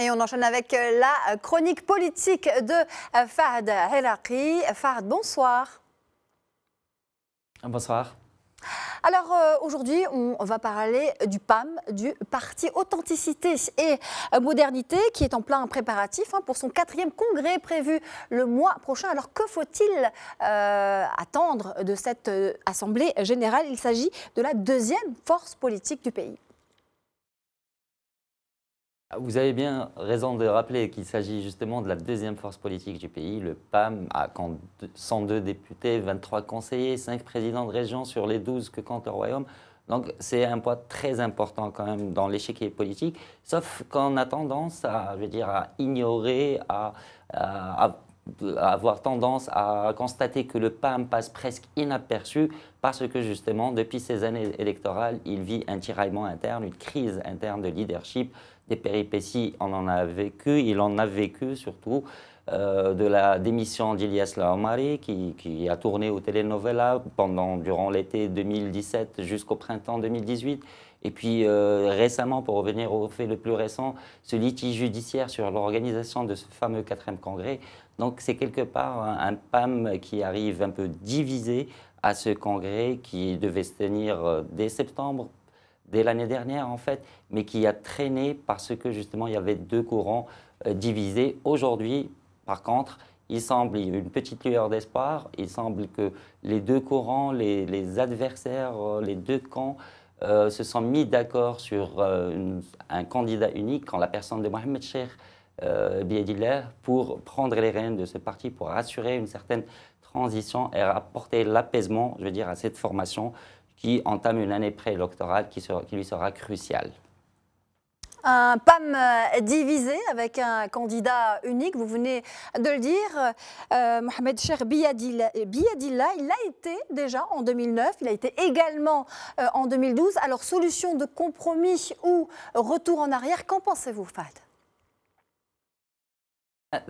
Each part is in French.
Et on enchaîne avec euh, la chronique politique de euh, Fahad Helaki. Fahd, bonsoir. Bonsoir. Alors euh, aujourd'hui, on va parler du PAM, du Parti Authenticité et Modernité, qui est en plein préparatif hein, pour son quatrième congrès prévu le mois prochain. Alors que faut-il attendre de cette Assemblée générale Il s'agit de la deuxième force politique du pays. Vous avez bien raison de rappeler qu'il s'agit justement de la deuxième force politique du pays. Le PAM a 102 députés, 23 conseillers, 5 présidents de région sur les 12 que compte le royaume. Donc c'est un poids très important quand même dans l'échiquier politique, sauf qu'on a tendance à, je veux dire, à ignorer, à avoir tendance à constater que le PAM passe presque inaperçu parce que justement, depuis ces années électorales, il vit un tiraillement interne, une crise interne de leadership des péripéties, on en a vécu. Il en a vécu surtout euh, de la démission d'Ilias Laomari, qui, a tourné au telenovela pendant, durant l'été 2017 jusqu'au printemps 2018. Et puis euh, récemment, pour revenir au fait le plus récent, ce litige judiciaire sur l'organisation de ce fameux quatrième congrès. Donc c'est quelque part un, un, PAM qui arrive un peu divisé à ce congrès qui devait se tenir euh, dès septembre dès l'année dernière en fait, mais qui a traîné parce que justement il y avait deux courants euh, divisés. Aujourd'hui, par contre, il semble il y a une petite lueur d'espoir. Il semble que les deux courants, les, adversaires, euh, les deux camps euh, se sont mis d'accord sur un candidat unique, quand la personne de Mohamed Cheikh euh, pour prendre les rênes de ce parti, pour assurer une certaine transition et apporter l'apaisement, je veux dire, à cette formation qui entame une année préélectorale qui, qui lui sera cruciale. Un PAM euh, divisé avec un candidat unique, vous venez de le dire. Euh, Mohamed Cher Biadilla, il a été déjà en 2009, il a été également euh, en 2012. Alors, solution de compromis ou retour en arrière, qu'en pensez-vous, Fad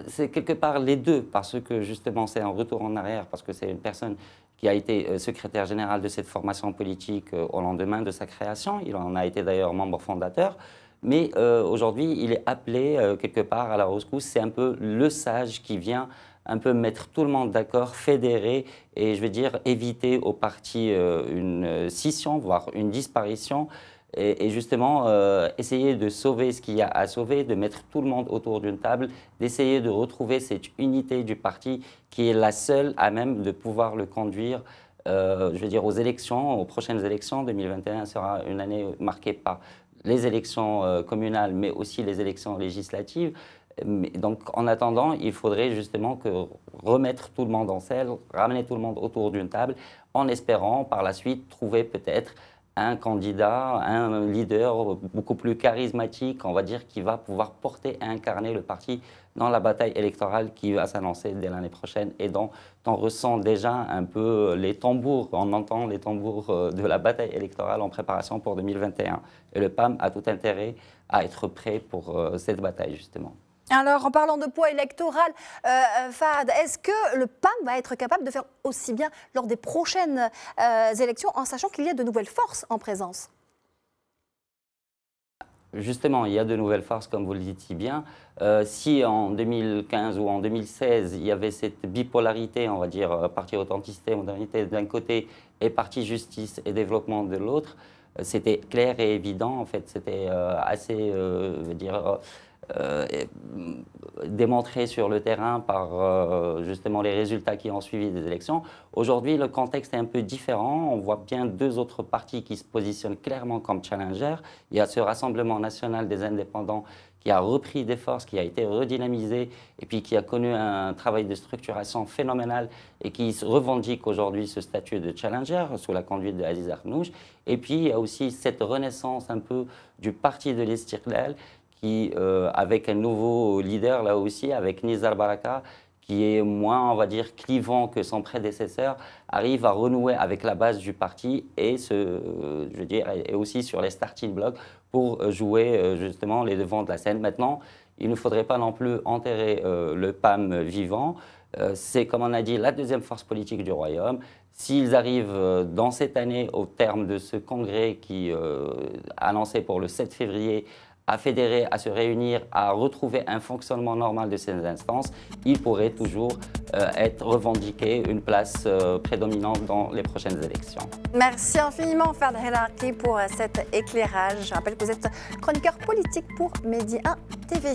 c'est quelque part les deux, parce que justement c'est un retour en arrière, parce que c'est une personne il a été euh, secrétaire général de cette formation politique euh, au lendemain de sa création. Il en a été d'ailleurs membre fondateur. Mais euh, aujourd'hui, il est appelé quelque part à la rescousse. C'est un peu le sage qui vient un peu mettre tout le monde d'accord, fédérer et, je veux dire, éviter au parti une scission, voire une disparition et, justement euh, essayer de sauver ce qu'il y a à sauver, de mettre tout le monde autour d'une table, d'essayer de retrouver cette unité du parti qui est la seule à même de pouvoir le conduire. Euh, je veux dire, aux élections, aux prochaines élections, 2021 sera une année marquée par les élections euh, communales, mais aussi les élections législatives. donc, en attendant, il faudrait justement remettre tout le monde en selle, ramener tout le monde autour d'une table, en espérant par la suite trouver peut-être un candidat, un leader beaucoup plus charismatique, on va dire, qui va pouvoir porter et incarner le parti dans la bataille électorale qui va s'annoncer dès l'année prochaine et dont on ressent déjà un peu les tambours, on entend les tambours euh, de la bataille électorale en préparation pour 2021. Et le PAM a tout intérêt à être prêt pour euh, cette bataille, justement. Alors, en parlant de poids électoral, euh, euh Fahad, est-ce que le PAM va être capable de faire aussi bien lors des prochaines euh, élections, en sachant qu'il y a de nouvelles forces en présence Justement, il y a de nouvelles forces, comme vous le dites si bien. Euh, si en 2015 ou en 2016, il y avait cette bipolarité, on va dire, parti authenticité, modernité d'un côté et parti justice et développement de l'autre, c'était clair et évident, en fait, c'était assez, je veux dire euh, mm, démontré sur le terrain par euh, justement les résultats qui ont suivi des élections. Aujourd'hui, le contexte est un peu différent. On voit bien deux autres partis qui se positionnent clairement comme challengers. Il y a ce Rassemblement national des indépendants qui a repris des forces, qui a été redynamisé et puis qui a connu un travail de structuration phénoménal et qui se revendique aujourd'hui ce statut de challenger sous la conduite de Aziz Arnouch. Et puis il y a aussi cette renaissance un peu du parti de l'Estirdel qui, euh, avec un nouveau leader là aussi, avec Nizar Baraka, qui est moins, on va dire, clivant que son prédécesseur, arrive à renouer avec la base du parti et, se, je dire, aussi sur les starting blocks pour euh, jouer euh, justement les devants de la scène. Maintenant, il ne faudrait pas non plus enterrer le PAM vivant. C'est, comme on a dit, la deuxième force politique du royaume. S'ils arrivent dans cette année, au terme de ce congrès qui a lancé pour le 7 février, à fédérer, à se réunir, à retrouver un fonctionnement normal de ces instances, il pourrait toujours euh, être revendiqué une place euh, prédominante dans les prochaines élections. Merci infiniment, Ferdinand. Helarki, pour euh, cet éclairage. Je rappelle que vous êtes chroniqueur politique pour Média 1 TV.